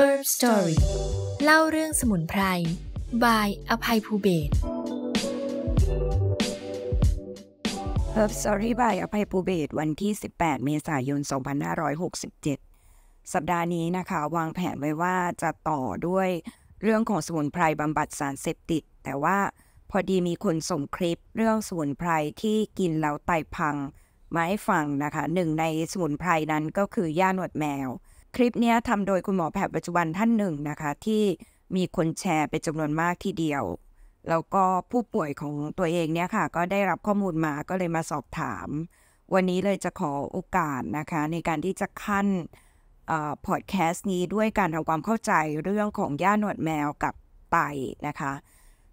Herb Story เล่าเรื่องสมุนไพร by อภัยภูเบศ Herb Story by อภัยภูเบศวันที่ 18 เมษายน 2567 สัปดาห์นี้นะคะ วางแผนไว้ว่าจะต่อด้วยเรื่องของสมุนไพรบำบัดสารเสพติด แต่ว่าพอดีมีคนส่งคลิปเรื่องสมุนไพรที่กินแล้วไตพังมาให้ฟังนะคะหนึ่งในสมุนไพรนั้นก็คือย่านวดแมวคลิปนี้ทำโดยคุณหมอแผนปัจจุบันท่านหนึ่งนะคะที่มีคนแชร์เป็นจำนวนมากทีเดียว แล้วก็ผู้ป่วยของตัวเองเนี่ยค่ะ ก็ได้รับข้อมูลมาก็เลยมาสอบถาม วันนี้เลยจะขอโอกาสนะคะ ในการที่จะขั้นพอดแคสต์นี้ด้วยการทำความเข้าใจเรื่องของย่าหนวดแมวกับไตนะคะ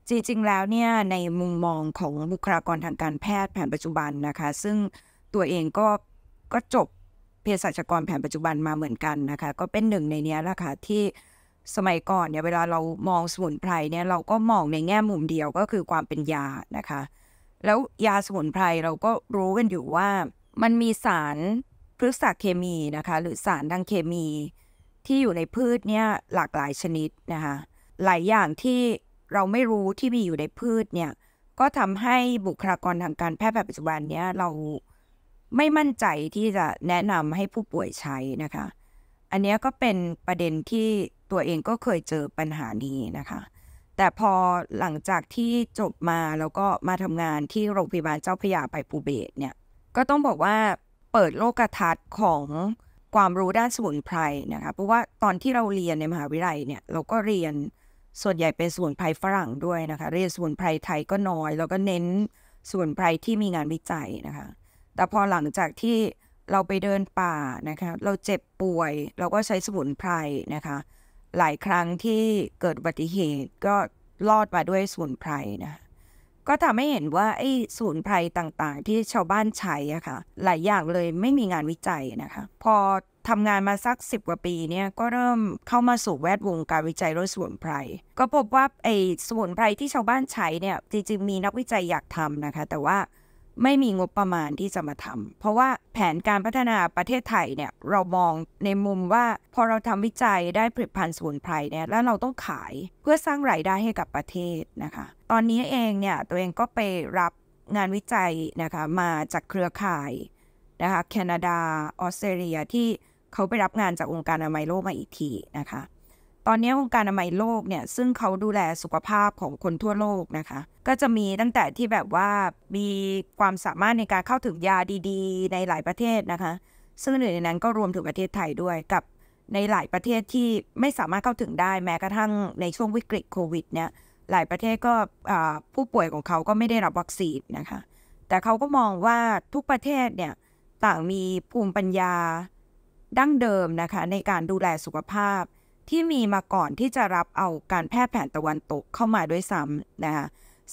จริงๆ แล้วเนี่ยในมุมมองของบุคลากรทางการแพทย์แผนปัจจุบันนะคะซึ่งตัวเองก็ก็จบภสัชกรแผนปัจจุบันมาเหมือนกันนะคะ ก็เป็นหนึ่งในนี้แหละค่ะที่สมัยก่อนเนี่ยเวลาเรามองสมุนไพรเนี่ยเราก็มองในแง่มุมเดียวก็คือความเป็นยานะคะ แล้วยาสมุนไพรเราก็รู้กันอยู่ว่ามันมีสารพฤกษเคมีนะคะ หรือสารทางเคมีที่อยู่ในพืชเนี่ยหลากหลายชนิดนะคะหลายอย่างที่เราไม่รู้ที่มีอยู่ในพืชเนี่ยก็ทำให้บุคลากรทางการแพทย์แบบปัจจุบันเนี่ยเราไม่มั่นใจที่จะแนะนำให้ผู้ป่วยใช้นะคะ อันนี้ก็เป็นประเด็นที่ตัวเองก็เคยเจอปัญหานี้นะคะ แต่พอหลังจากที่จบมาแล้วก็มาทำงานที่โรงพยาบาลเจ้าพยาไปปูเบศเนี่ย ก็ต้องบอกว่าเปิดโลกทัศน์ของความรู้ด้านสมุนไพรนะคะ เพราะว่าตอนที่เราเรียนในมหาวิทยาลัยเนี่ย เราก็เรียนส่วนใหญ่เป็นสมุนไพรฝรั่งด้วยนะคะ เรียนสมุนไพรไทยก็น้อย แล้วก็เน้นสมุนไพรที่มีงานวิจัยนะคะแต่พอหลังจากที่เราไปเดินป่านะคะเราเจ็บป่วยเราก็ใช้สมุนไพรนะคะหลายครั้งที่เกิดอุบัติเหตุก็รอดมาด้วยสมุนไพรนะก็ทำให้เห็นว่าไอ้สมุนไพรต่างๆ ที่ชาวบ้านใช้อะคะ่ะหลายอย่างเลยไม่มีงานวิจัยนะคะ พอทำงานมาสักสิบกว่าปีเนี่ยก็เริ่มเข้ามาสู่แวดวงการวิจัยรถสมุนไพรก็พบว่าไอ้สมุนไพรที่ชาวบ้านใช้เนี่ยจริงๆมีนักวิจัยอยากทำนะคะแต่ว่าไม่มีงบประมาณที่จะมาทำ เพราะว่าแผนการพัฒนาประเทศไทยเนี่ยเรามองในมุมว่า พอเราทำวิจัยได้ผลิตภัณฑ์สมุนไพรเนี่ยแล้วเราต้องขายเพื่อสร้างรายได้ให้กับประเทศนะคะ ตอนนี้เองเนี่ย ตัวเองก็ไปรับงานวิจัยนะคะ มาจากเครือข่ายนะคะแคนาดาออสเตรเลียที่เขาไปรับงานจากองค์การอนามัยโลกมาอีกทีนะคะตอนนี้องค์การอนามัยโลกเนี่ย ซึ่งเขาดูแลสุขภาพของคนทั่วโลกนะคะ ก็จะมีตั้งแต่ที่แบบว่ามีความสามารถในการเข้าถึงยาดีๆ ในหลายประเทศนะคะ ซึ่งหนึ่งในนั้นก็รวมถึงประเทศไทยด้วย กับในหลายประเทศที่ไม่สามารถเข้าถึงได้แม้กระทั่งในช่วงวิกฤตโควิดเนี่ย หลายประเทศก็ผู้ป่วยของเขาก็ไม่ได้รับวัคซีนนะคะ แต่เขาก็มองว่าทุกประเทศเนี่ยต่างมีภูมิปัญญาดั้งเดิมนะคะในการดูแลสุขภาพที่มีมาก่อนที่จะรับเอาการแพทย์แผนตะวันตกเข้ามาด้วยซ้ำนะคะ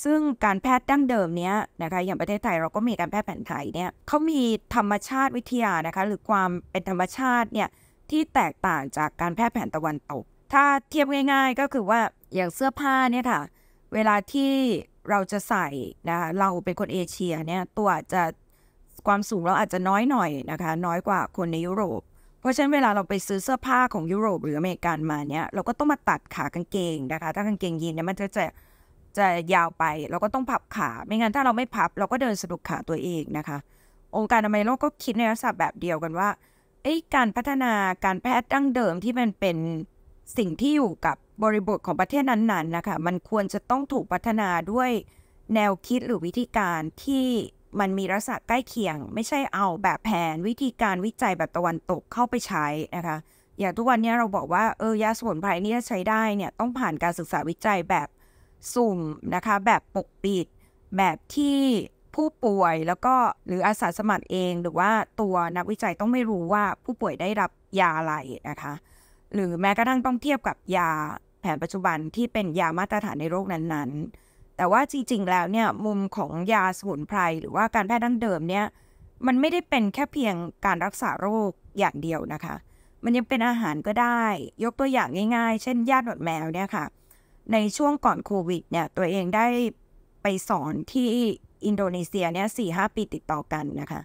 ซึ่งการแพทย์ดั้งเดิมเนี้ยนะคะอย่างประเทศไทยเราก็มีการแพทย์แผนไทยเนี่ยเขามีธรรมชาติวิทยานะคะหรือความเป็นธรรมชาติเนี่ยที่แตกต่างจากการแพทย์แผนตะวันตก ถ้าเทียบง่ายๆ ก็คือว่าอย่างเสื้อผ้าเนี่ยค่ะเวลาที่เราจะใส่นะคะเราเป็นคนเอเชียเนี่ยตัวจะความสูงเราอาจจะน้อยหน่อยนะคะน้อยกว่าคนในยุโรปราะฉะนั้นเวลาเราไปซื้อเสื้อผ้าของยุโรป หรืออเมริกันมาเนี่ย เราก็ต้องมาตัดขากางเกงนะคะถ้ากางเกงยีนเนี่ยมันจะจะจะยาวไป เราก็ต้องพับขาไม่งั้นถ้าเราไม่พับเราก็เดินสะดุดขาตัวเองนะคะองค์การอนามัยโลกก็คิดในลักษณะแบบเดียวกันว่าอ้การพัฒนาการแพทย์ดั้งเดิมที่มันเป็นสิ่งที่อยู่กับบริบทของประเทศนั้นๆนะคะมันควรจะต้องถูกพัฒนาด้วยแนวคิดหรือวิธีการที่มันมีรักษณะใกล้เคียงไม่ใช่เอาแบบแผนวิธีการวิจัยแบบตะวันตกเข้าไปใช้นะคะ อย่างทุกวันนี้เราบอกว่าเออยาสมุนไพรนี่ใช้ได้เนี่ยต้องผ่านการศึกษาวิจัยแบบสุ่มนะคะ แบบปกปิดแบบที่ผู้ป่วยแล้วก็หรืออาสาสมัครเองหรือว่าตัวนักวิจัยต้องไม่รู้ว่าผู้ป่วยได้รับยาอะไรนะคะ หรือแม้กระทั่งต้องเทียบกับยาแผนปัจจุบันที่เป็นยามาตรฐานในโรคนั้นๆแต่ว่าจริงๆ แล้วเนี่ยมุมของยาสมุนไพร หรือว่าการแพทย์ดั้งเดิมเนี่ยมันไม่ได้เป็นแค่เพียงการรักษาโรคอย่างเดียวนะคะ มันยังเป็นอาหารก็ได้ยกตัวอย่างง่ายๆ เช่นญาติหนวดแมวเนี่ยค่ะในช่วงก่อนโควิดเนี่ย ตัวเองได้ไปสอนที่อินโดนีเซียเนี่ยสี่ห้าปีติดต่อกันนะคะ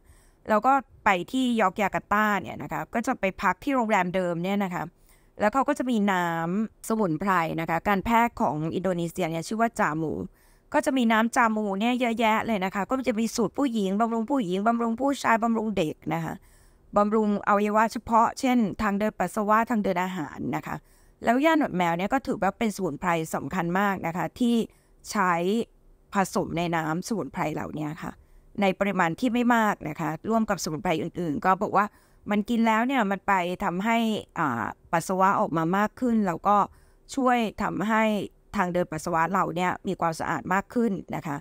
แล้วก็ไปที่ยอกยาการ์ตาเนี่ยนะคะ ก็จะไปพักที่โรงแรมเดิมเนี่ยนะคะแล้วเขาก็จะมีน้ำสมุนไพรนะคะการแพทย์ของอินโดนีเซียเนี่ยชื่อว่าจามูก็จะมีน้ำจามูเนี่ยเยอะแยะเลยนะคะก็จะมีสูตรผู้หญิงบำรุงผู้หญิงบำรุงผู้ชายบำรุงเด็กนะคะบำรุงอวัยวะเฉพาะเช่น ทางเดินปัสสาวะทางเดินอาหารนะคะ แล้วย่าหนวดแมวเนี่ยก็ถือว่าเป็นสมุนไพรสำคัญมากนะคะ ที่ใช้ผสมในน้ำสมุนไพรเหล่านี้ค่ะในปริมาณที่ไม่มากนะคะร่วมกับสมุนไพรอื่น ๆ ก็บอกว่ามันกินแล้วเนี่ยมันไปทำให้ปัสสาวะออกมามากขึ้นแล้วก็ช่วยทำให้ทางเดินปัสสาวะเราเนี่ยมีความสะอาดมากขึ้นนะคะ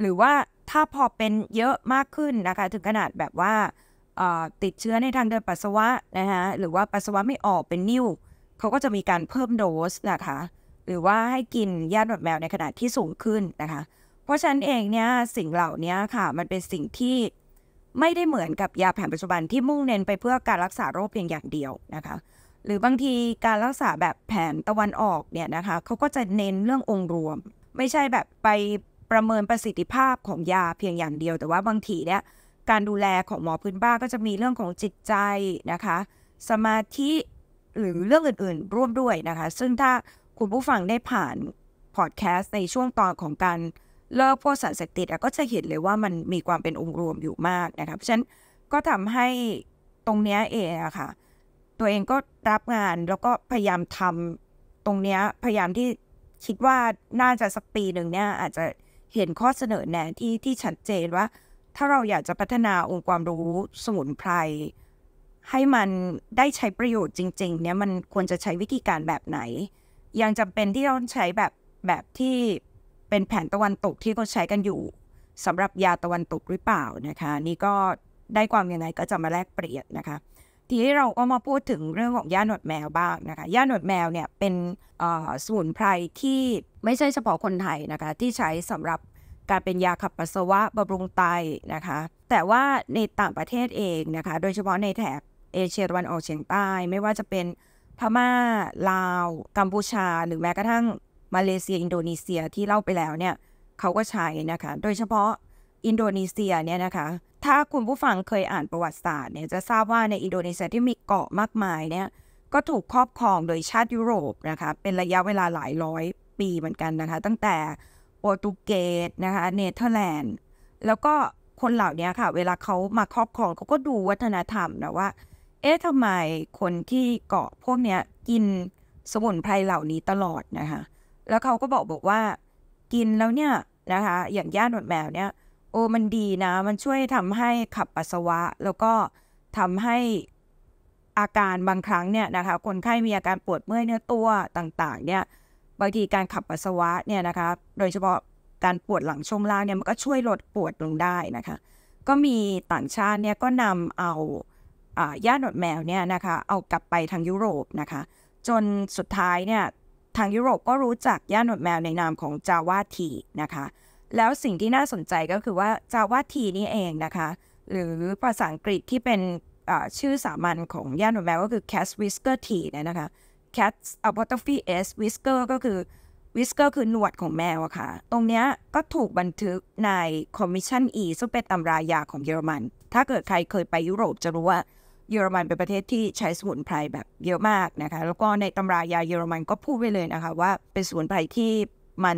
หรือว่าถ้าพอเป็นเยอะมากขึ้นนะคะ ถึงขนาดแบบว่า ติดเชื้อในทางเดินปัสสาวะนะคะหรือว่าปัสสาวะไม่ออกเป็นนิ่วเขาก็จะมีการเพิ่มโดสนะคะ หรือว่าให้กิน ยาดแบบแมวในขนาดที่สูงขึ้นนะคะ เพราะฉะนั้นเองเนี่ยสิ่งเหล่านี้ค่ะมันเป็นสิ่งที่ไม่ได้เหมือนกับยาแผนปัจจุบันที่มุ่งเน้นไปเพื่อการรักษาโรคเพียงอย่างเดียวนะคะหรือบางทีการรักษาแบบแผนตะวันออกเนี่ยนะคะเขาก็จะเน้นเรื่ององค์รวม ไม่ใช่แบบไปประเมินประสิทธิภาพของยาเพียงอย่างเดียว แต่ว่าบางทีเนี่ยการดูแลของหมอพื้นบ้านก็จะมีเรื่องของจิตใจนะคะ สมาธิหรือเรื่องอื่นๆ ร่วมด้วยนะคะซึ่งถ้าคุณผู้ฟังได้ผ่านพอดแคสต์ในช่วงตอนของการ เลิกพวกสารเสพติดก็จะเห็นเลยว่ามันมีความเป็นองค์รวมอยู่มากนะครับฉะนั้นก็ทำให้ตรงนี้เองอะคะ่ะตัวเองก็รับงานแล้วก็พยายามทำตรงเนี้ย พยายามที่คิดว่าน่าจะสักปีหนึ่งเนี่ยอาจจะเห็นข้อเสนอแนะที่ที่ชัดเจนว่า ถ้าเราอยากจะพัฒนาองค์ความรู้สมุนไพรให้มันได้ใช้ประโยชน์จริง ๆเนี่ยมันควรจะใช้วิธีการแบบไหน ยังจำเป็นที่ต้องใช้แบบแบบที่เป็นแผนตะวันตกที่เขาใช้กันอยู่ สำหรับยาตะวันตกหรือเปล่านะคะ นี่ก็ได้ความยังไงก็จะมาแลกเปลี่ยนนะคะทีนี้เราก็มาพูดถึงเรื่องของย่าหนวดแมวบ้างนะคะย่าหนวดแมวเนี่ยเป็นสมุนไพรที่ไม่ใช่เฉพาะคนไทยนะคะ ที่ใช้สำหรับการเป็นยาขับปัสสาวะบำรุงไตนะคะ แต่ว่าในต่างประเทศเองนะคะโดยเฉพาะในแถบเอเชียตะวันออกเฉียงใต้ ไม่ว่าจะเป็นพม่าลาวกัมพูชา หรือแม้กระทั่งมาเลเซีย อินโดนีเซียที่เล่าไปแล้วเนี่ยเขาก็ใช้นะคะโดยเฉพาะอินโดนีเซียเนี่ยนะคะ ถ้าคุณผู้ฟังเคยอ่านประวัติศาสตร์เนี่ย จะทราบว่าในอินโดนีเซียที่มีเกาะมากมายเนี่ย ก็ถูกครอบครองโดยชาติยุโรปนะคะ เป็นระยะเวลาหลายร้อยปีเหมือนกันนะคะ ตั้งแต่โปรตุเกสนะคะ เนเธอร์แลนด์ แล้วก็คนเหล่านี้ค่ะ เวลาเขามาครอบครอง เขาก็ดูวัฒนธรรมนะว่า เอ๊ะทำไมคนที่เกาะพวกเนี้ยกินสมุนไพรเหล่านี้ตลอดนะคะ แล้วเขาก็บอกบอกว่ากินแล้วเนี่ยนะคะ อย่างย่าหนวดแมวเนี่ยโอ้มันดีนะมันช่วยทำให้ขับปัสสาวะแล้วก็ทำให้อาการบางครั้งเนี่ยนะคะ คนไข้มีอาการปวดเมื่อยเนื้อตัวต่างๆเนี่ยบางทีการขับปัสสาวะเนี่ยนะคะ โดยเฉพาะการปวดหลังช่วงล่างเนี่ยมันก็ช่วยลดปวดลงได้นะคะ ก็มีต่างชาติเนี่ยก็นำเอาย่าหนวดแมวเนี่ยนะคะ เอากลับไปทางยุโรปนะคะ จนสุดท้ายเนี่ยทางยุโรปก็รู้จักย่าหนวดแมวในนามของจาวาทีนะคะแล้วสิ่งที่น่าสนใจก็คือว่า จาวาทีนี่เองนะคะ หรือภาษาอังกฤษที่เป็นชื่อสามัญของย่านหนูแมวก็คือ cat whisker tea เนี่ยนะคะ cat apostrophe s whisker ก็คือ Whisker คือหนวดของแมวอะค่ะ ตรงเนี้ยก็ถูกบันทึกใน Commission E ซึ่งเป็นตำรายาของเยอรมัน ถ้าเกิดใครเคยไปยุโรปจะรู้ว่าเยอรมันเป็นประเทศที่ใช้สมุนไพรแบบเยอะมากนะคะแล้วก็ในตำรายาเยอรมันก็พูดไว้เลยนะคะว่าเป็นสมุนไพรที่มัน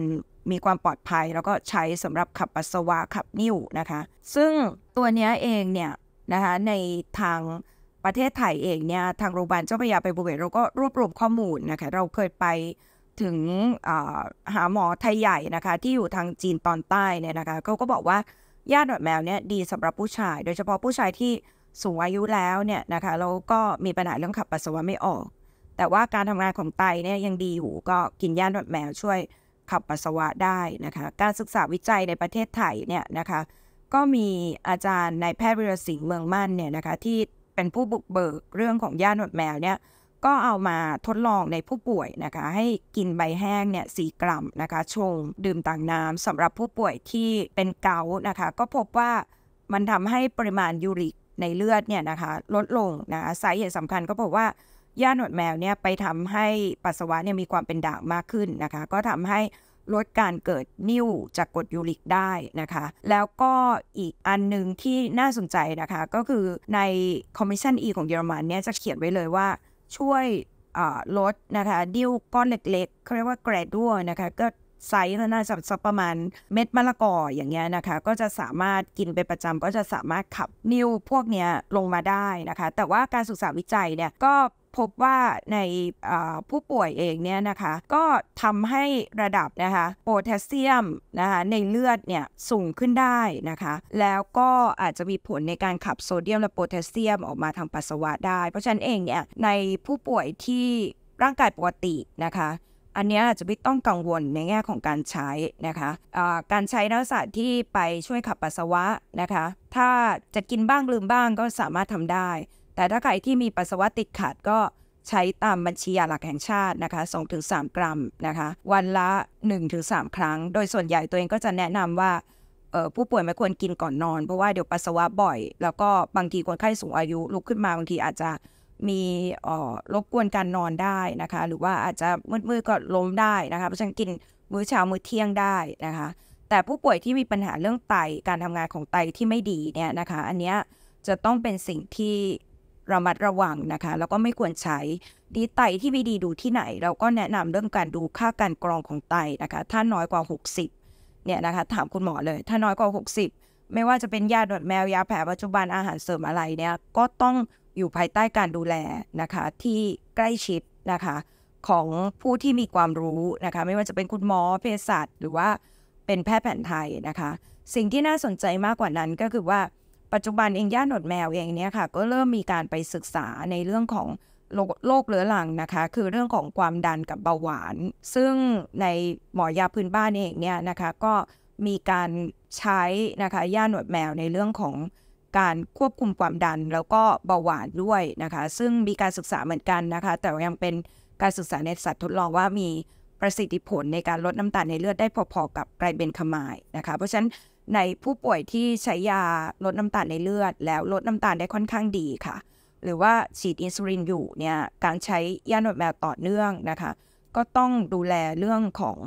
มีความปลอดภัยแล้วก็ใช้สำหรับขับปัสสาวะขับนิ่วนะคะซึ่งตัวนี้เองเนี่ยนะคะในทางประเทศไทยเองเนี่ยทางโรงพยาบาลเจ้าพระยาไปบุเวศเราก็รวบรวมข้อมูลนะคะเราเคยไปถึงหาหมอไทยใหญ่นะคะที่อยู่ทางจีนตอนใต้เนี่ยนะคะเขาก็บอกว่าญาดอนวดแมวเนี่ย ดีสำหรับผู้ชาย โดยเฉพาะผู้ชายที่สูงอายุแล้วเนี่ยนะคะแล้วก็มีปัญหาเรื่องขับปัสสาวะไม่ออก แต่ว่าการทำงานของไตเนี่ยยังดีอยู่ก็กินญาดอนวดแมวช่วยขับปัสสาวะได้นะคะการศึกษาวิจัยในประเทศไทยเนี่ยนะคะก็มีอาจารย์นายแพทย์วิรสิงห์เมืองมั่นเนี่ยนะคะที่เป็นผู้บุกเบิกเรื่องของย่าหนวดแมวเนี่ยก็เอามาทดลองในผู้ป่วยนะคะให้กินใบแห้งเนี่ยสีกล่ำนะคะชงดื่มต่างน้ำสำหรับผู้ป่วยที่เป็นเกา์นะคะก็พบว่ามันทำให้ปริมาณยูริกในเลือดเนี่ยนะคะลดลงนะสาเหตุสำคัญก็พบว่าย่าหนวดแมวเนี่ยไปทำให้ปัสสาวะเนี่ยมีความเป็นด่างมากขึ้นนะคะก็ทำให้ลดการเกิดนิ่วจากกรดยูริกได้นะคะแล้วก็อีกอันหนึ่งที่น่าสนใจนะคะก็คือในอมมิชชั่นอ E ของเยอรมันเนี่ยจะเขียนไว้เลยว่าช่วยลดนะคะดิ้วก้อนเล็กๆเขาเรียกว่าแกรดด้วนะคะก็ไซส์น่าจะสักประมาณเม็ดมะละกออย่างเงี้ยนะคะ ก็จะสามารถกินเป็นประจำก็จะสามารถขับนิ้วพวกเนี้ยลงมาได้นะคะ แต่ว่าการศึกษาวิจัยเนี่ยก็พบว่าในผู้ป่วยเองเนี่ยนะคะก็ทำให้ระดับนะคะโพแทสเซียมนะคะในเลือดเนี่ยสูงขึ้นได้นะคะ แล้วก็อาจจะมีผลในการขับโซเดียมและโพแทสเซียมออกมาทางปัสสาวะได้ เพราะฉะนั้นเองเนี่ยในผู้ป่วยที่ร่างกายปกตินะคะ อันนี้อาจจะไม่ต้องกังวลในแง่ของการใช้นะคะะการใช้นักศาที่ไปช่วยขับปัสสาวะนะคะ ถ้าจะกินบ้างลืมบ้างก็สามารถทำได้แต่ถ้าใครที่มีปัสสาวะติดขัดก็ใช้ตามบัญชียาหลักแห่งชาตินะคะ2-3 กรัมนะคะ วันละ 1-3 ครั้ง โดยส่วนใหญ่ตัวเองก็จะแนะนำว่า ผู้ป่วยไม่ควรกินก่อนนอน เพราะว่าเดี๋ยวปัสสาวะบ่อย แล้วก็บางทีคนไข้สูงอายุลุกขึ้นมาบางทีอาจจะมีรบกวนการนอนได้นะคะ หรือว่าอาจจะมืดๆก็ล้มได้นะคะ เพราะฉะนั้นกินมื้อเช้ามื้อเที่ยงได้นะคะ แต่ผู้ป่วยที่มีปัญหาเรื่องไตการทำงานของไตที่ไม่ดีเนี่ยนะคะอันนี้จะต้องเป็นสิ่งที่ระมัดระวังนะคะแล้วก็ไม่ควรใช้ดีไตที่ไม่ดีดูที่ไหน เราก็แนะนำเรื่องการดูค่าการกรองของไตนะคะถ้าน้อยกว่า 60เนี่ยนะคะถามคุณหมอเลย ถ้าน้อยกว่า 60 ไม่ว่าจะเป็นยาดนดแมวยาแผลปัจจุบันอาหารเสริมอะไรเนี่ยก็ต้องอยู่ภายใต้การดูแลนะคะ ที่ใกล้ชิดนะคะของผู้ที่มีความรู้นะคะไม่ว่าจะเป็นคุณหมอเภสัชหรือว่าเป็นแพทย์แผนไทยนะคะ สิ่งที่น่าสนใจมากกว่านั้นก็คือว่าปัจจุบันเองย่าหนวดแมวเองเนี่ยค่ะก็เริ่มมีการไปศึกษาในเรื่องของโรคเรื้อรังนะคะคือเรื่องของความดันกับเบาหวาน ซึ่งในหมอยาพื้นบ้านเองเนี่ยนะคะก็มีการใช้นะคะย่าหนวดแมวในเรื่องของการควบคุมความดันแล้วก็เบาหวานด้วยนะคะ ซึ่งมีการศึกษาเหมือนกันนะคะ แต่ยังเป็นการศึกษาในสัตว์ทดลองว่ามีประสิทธิผลในการลดน้ำตาลในเลือดได้พอๆกับไกลเบนคามายนะคะเพราะฉะนั้นในผู้ป่วยที่ใช้ยาลดน้ำตาลในเลือด แล้วลดน้ำตาลได้ค่อนข้างดีค่ะ หรือว่าฉีดอินซูลินอยู่เนี่ยการใช้ยาหนวดแมวต่อเนื่องนะคะ ก็ต้องดูแลเรื่องของ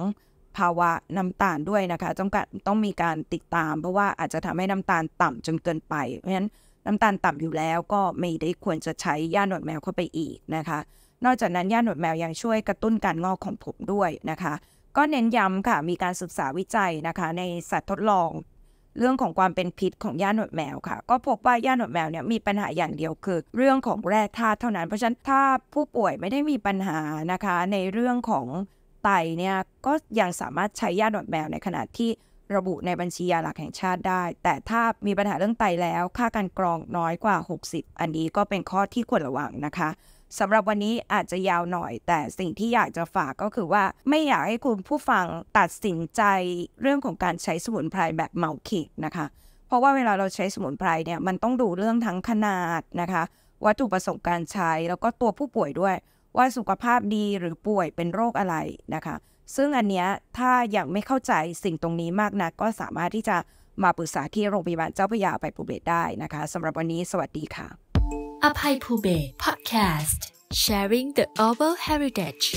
ภาวะน้ำตาลด้วยนะคะ ต้องการต้องมีการติดตาม เพราะว่าอาจจะทำให้น้ำตาลต่ำจนเกินไปเพราะฉะนั้นน้ำตาลต่ำอยู่แล้วก็ไม่ได้ควรจะใช้ยาหนวดแมวเข้าไปอีกนะคะ นอกจากนั้นยาหนวดแมวยังช่วยกระตุ้นการงอกของผมด้วยนะคะก็เน้นย้ำค่ะมีการศึกษาวิจัยนะคะในสัตว์ทดลอง เรื่องของความเป็นพิษของย่าหนวดแมวค่ะ ก็พบว่าย่าหนวดแมวเนี่ยมีปัญหาอย่างเดียวคือเรื่องของแร่ธาตุเท่านั้น เพราะฉะนั้นถ้าผู้ป่วยไม่ได้มีปัญหานะคะ ในเรื่องของไตเนี่ย ก็ยังสามารถใช้ย่าหนวดแมวในขณะที่ระบุในบัญชียาหลักแห่งชาติได้ แต่ถ้ามีปัญหาเรื่องไตแล้ว ค่าการกรองน้อยกว่า 60 อันนี้ก็เป็นข้อที่ควรระวังนะคะสำหรับวันนี้อาจจะยาวหน่อย แต่สิ่งที่อยากจะฝากก็คือว่าไม่อยากให้คุณผู้ฟังตัดสินใจเรื่องของการใช้สมุนไพรแบบเมาคิกนะคะ เพราะว่าเวลาเราใช้สมุนไพรเนี่ยมันต้องดูเรื่องทั้งขนาดนะคะ วัตถุประสงค์การใช้ แล้วก็ตัวผู้ป่วยด้วย ว่าสุขภาพดีหรือป่วยเป็นโรคอะไรนะคะ ซึ่งอันนี้ถ้ายังไม่เข้าใจสิ่งตรงนี้มากนะัก ก็สามารถที่จะมาปรึกษาที่โรงพยาบาลเจ้าพระยาไปปุเบศได้นะคะสำหรับวันนี้สวัสดีค่ะอภัยภูเบศพอดแคสต์ sharing the oral heritage